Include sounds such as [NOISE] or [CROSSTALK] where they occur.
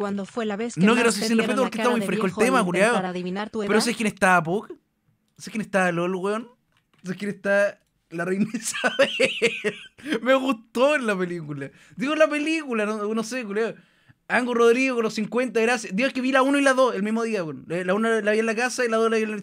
Cuando fue la vez que No quiero decirlo, Pedro, porque muy fresco el tema, culiado. Pero sé quién estaba, Pug? ¿Sé quién estaba, LOL, weón? ¿Sé quién está la reina [LAUGHS] Isabel? Me gustó en la película. Digo, la película, no, sé, culiado. Angus Rodrigo con los 50, gracias. Digo, es que vi la 1 y la 2 el mismo día, weón. Eh, la 1 la vi en la casa y la 2 la vi en el